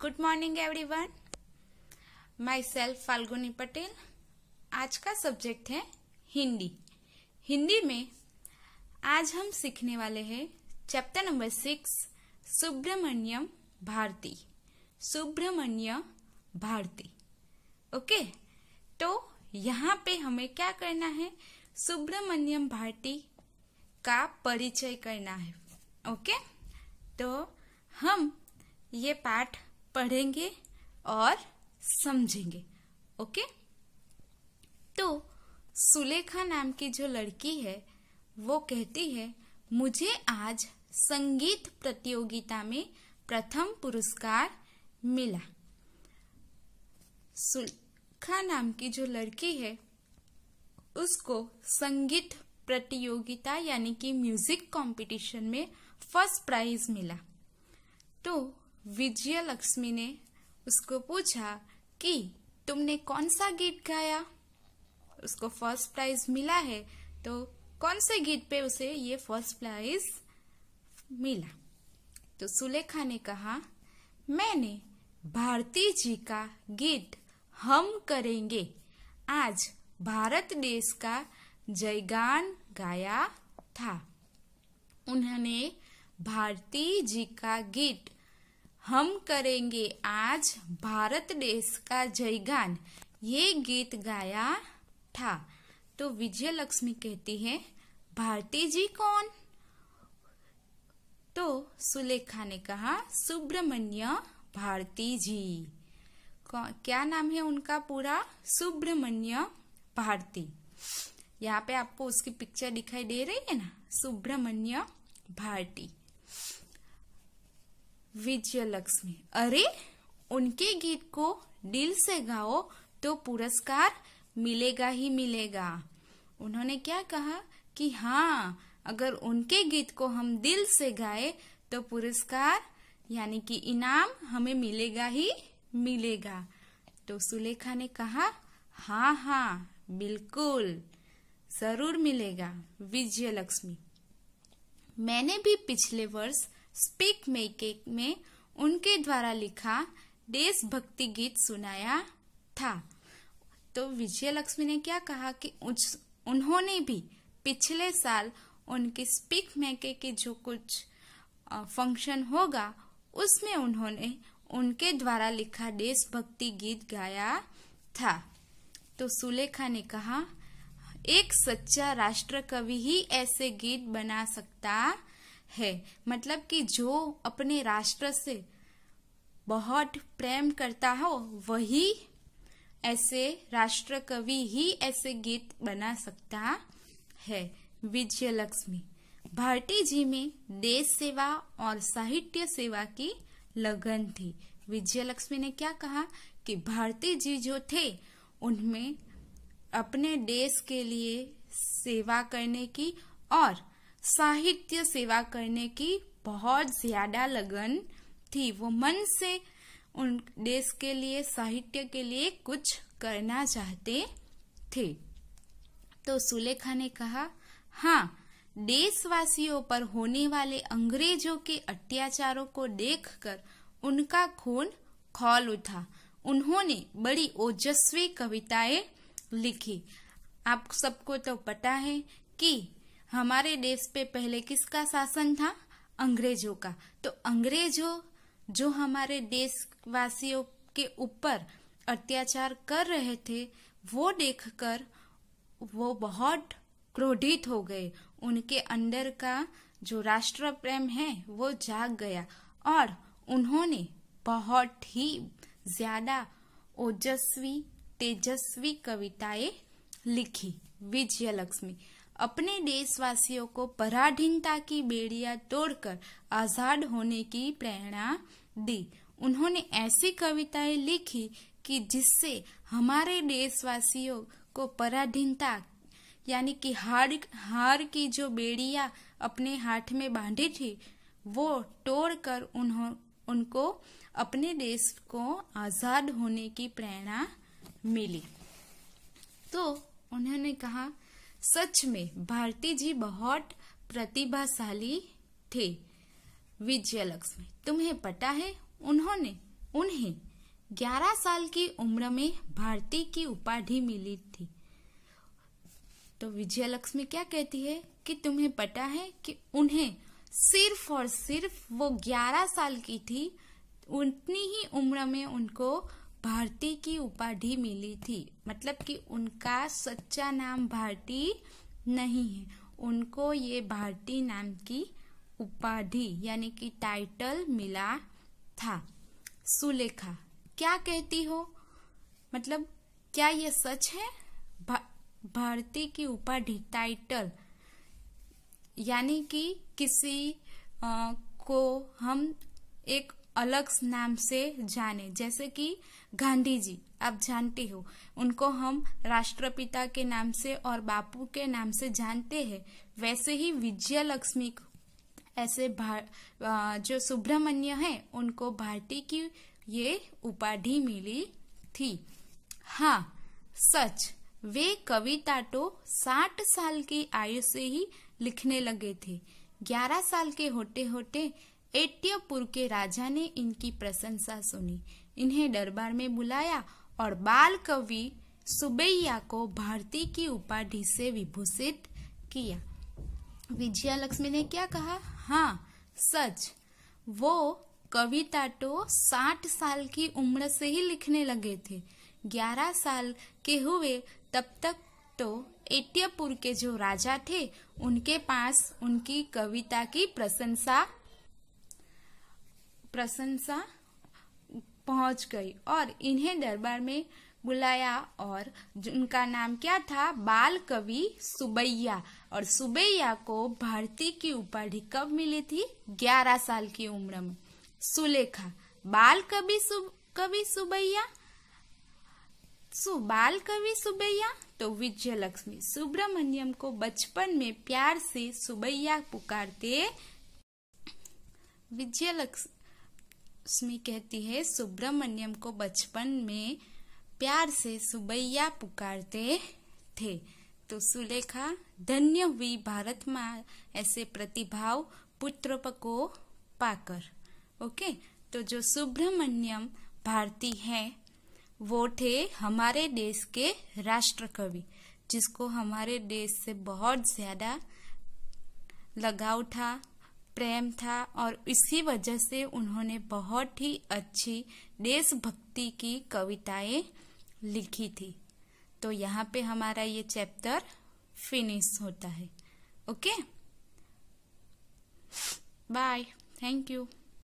good morning everyone my self Falguni Patel आज का subject है हिंदी हिंदी में आज हम सीखने वाले हैं chapter number six Subramaniam Bharati Subramanya Bharati okay तो यहाँ पे हमें क्या करना है सुब्रमण्यम भारती का परिचय करना है ओके तो हम ये पाठ पढ़ेंगे और समझेंगे ओके तो सुलेखा नाम की जो लड़की है वो कहती है मुझे आज संगीत प्रतियोगिता में प्रथम पुरस्कार मिला सुलेखा नाम की जो लड़की है उसको संगीत प्रतियोगिता यानी कि म्यूजिक कंपटीशन में फर्स्ट प्राइज मिला तो विजय लक्ष्मी ने उसको पूछा कि तुमने कौन सा गीत गाया उसको फर्स्ट प्राइज मिला है तो कौन से गीत पे उसे ये फर्स्ट प्राइज मिला तो सुलेखा ने कहा मैंने भारती जी का गीत हम करेंगे आज भारत देश का जयगान गाया था उन्होंने भारती जी का गीत हम करेंगे आज भारत देश का जयगान ये गीत गाया था तो विजय लक्ष्मी कहती है भारती जी कौन तो सुलेखा ने कहा सुब्रमण्य भारती जी क्या नाम है उनका पूरा सुब्रमण्य भारती यहाँ पे आपको उसकी पिक्चर दिखाई दे रही है ना सुब्रमण्य भारती विजय लक्ष्मी अरे उनके गीत को दिल से गाओ तो पुरस्कार मिलेगा ही मिलेगा उन्होंने क्या कहा कि हाँ अगर उनके गीत को हम दिल से गाए तो पुरस्कार यानी कि इनाम हमें मिलेगा ही मिलेगा तो सुलेखा ने कहा हाँ हाँ बिल्कुल जरूर मिलेगा विजय लक्ष्मी मैंने भी पिछले वर्ष स्पीक मेके में उनके द्वारा लिखा देशभक्ति गीत सुनाया था तो विजय लक्ष्मी ने क्या कहा कि उन्होंने भी पिछले साल उनके स्पीक मेके के जो कुछ फंक्शन होगा उसमें उन्होंने उनके द्वारा लिखा देशभक्ति गीत गाया था तो सुलेखा ने कहा एक सच्चा राष्ट्र कवि ही ऐसे गीत बना सकता है मतलब कि जो अपने राष्ट्र से बहुत प्रेम करता हो वही ऐसे राष्ट्र कवि ही ऐसे गीत बना सकता है विजय लक्ष्मी भारती जी में देश सेवा और साहित्य सेवा की लगन थी विजय लक्ष्मी ने क्या कहा कि भारती जी जो थे उनमें अपने देश के लिए सेवा करने की और साहित्य सेवा करने की बहुत ज्यादा लगन थी वो मन से उन देश के लिए साहित्य के लिए कुछ करना चाहते थे तो सुलेखा ने कहा हाँ देशवासियों पर होने वाले अंग्रेजों के अत्याचारों को देखकर उनका खून खोल उठा उन्होंने बड़ी ओजस्वी कविताएं लिखी आप सबको तो पता है कि हमारे देश पे पहले किसका शासन था अंग्रेजों का तो अंग्रेजों जो हमारे देशवासियों के ऊपर अत्याचार कर रहे थे वो देखकर वो बहुत क्रोधित हो गए उनके अंदर का जो राष्ट्र प्रेम है वो जाग गया और उन्होंने बहुत ही ज्यादा ओजस्वी तेजस्वी कविताएं लिखी विजयलक्ष्मी अपने देशवासियों को पराधीनता की बेड़िया तोड़कर आजाद होने की प्रेरणा दी उन्होंने ऐसी कविताएं लिखी कि जिससे हमारे देशवासियों को पराधीनता यानी कि हार हार की जो बेड़िया अपने हाथ में बांधी थी वो तोड़कर उन्हों उनको अपने देश को आज़ाद होने की प्रेरणा मिली तो उन्होंने कहा सच में भारती जी बहुत प्रतिभाशाली थे विजयलक्ष्मी तुम्हें पता है उन्होंने उन्हें 11 साल की उम्र में भारती की उपाधि मिली थी तो विजयलक्ष्मी क्या कहती है कि तुम्हें पता है कि उन्हें सिर्फ और सिर्फ वो 11 साल की थी उतनी ही उम्र में उनको भारती की उपाधि मिली थी मतलब कि उनका सच्चा नाम भारती नहीं है उनको ये भारती नाम की उपाधि यानी कि टाइटल मिला था सुलेखा क्या कहती हो मतलब क्या ये सच है भा, भारती की उपाधि टाइटल यानी कि किसी आ, को हम एक अलग नाम से जाने जैसे कि गांधी जी आप जानते हो उनको हम राष्ट्रपिता के नाम से और बापू के नाम से जानते हैं वैसे ही विजयलक्ष्मी ऐसे जो सुब्रमण्य है उनको भारती की ये उपाधि मिली थी हाँ सच वे कविता तो साठ साल की आयु से ही लिखने लगे थे ग्यारह साल के होते होते एट्यपुर के राजा ने इनकी प्रशंसा सुनी इन्हें दरबार में बुलाया और बाल कवि सुबैया को भारती की उपाधि से विभूषित किया विजया लक्ष्मी ने क्या कहा हाँ सच वो कविता तो साठ साल की उम्र से ही लिखने लगे थे ग्यारह साल के हुए तब तक तो एट्यपुर के जो राजा थे उनके पास उनकी कविता की प्रशंसा प्रशंसा पहुंच गई और इन्हें दरबार में बुलाया और उनका नाम क्या था बाल कवि सुबैया और सुबैया को भारती की उपाधि कब मिली थी 11 साल की उम्र में सुलेखा बाल कवि सुब, कवि सुबैया सु बाल कवि सुबैया तो विजय लक्ष्मी सुब्रमण्यम को बचपन में प्यार से सुबैया पुकारते विजय लक्ष्मी रश्मि कहती है सुब्रमण्यम को बचपन में प्यार से सुबैया पुकारते थे तो सुलेखा धन्य हुई भारत माँ ऐसे प्रतिभाव पुत्र को पाकर ओके तो जो सुब्रमण्यम भारती हैं वो थे हमारे देश के राष्ट्र कवि जिसको हमारे देश से बहुत ज़्यादा लगाव था प्रेम था और इसी वजह से उन्होंने बहुत ही अच्छी देशभक्ति की कविताएं लिखी थी तो यहाँ पे हमारा ये चैप्टर फिनिश होता है ओके बाय थैंक यू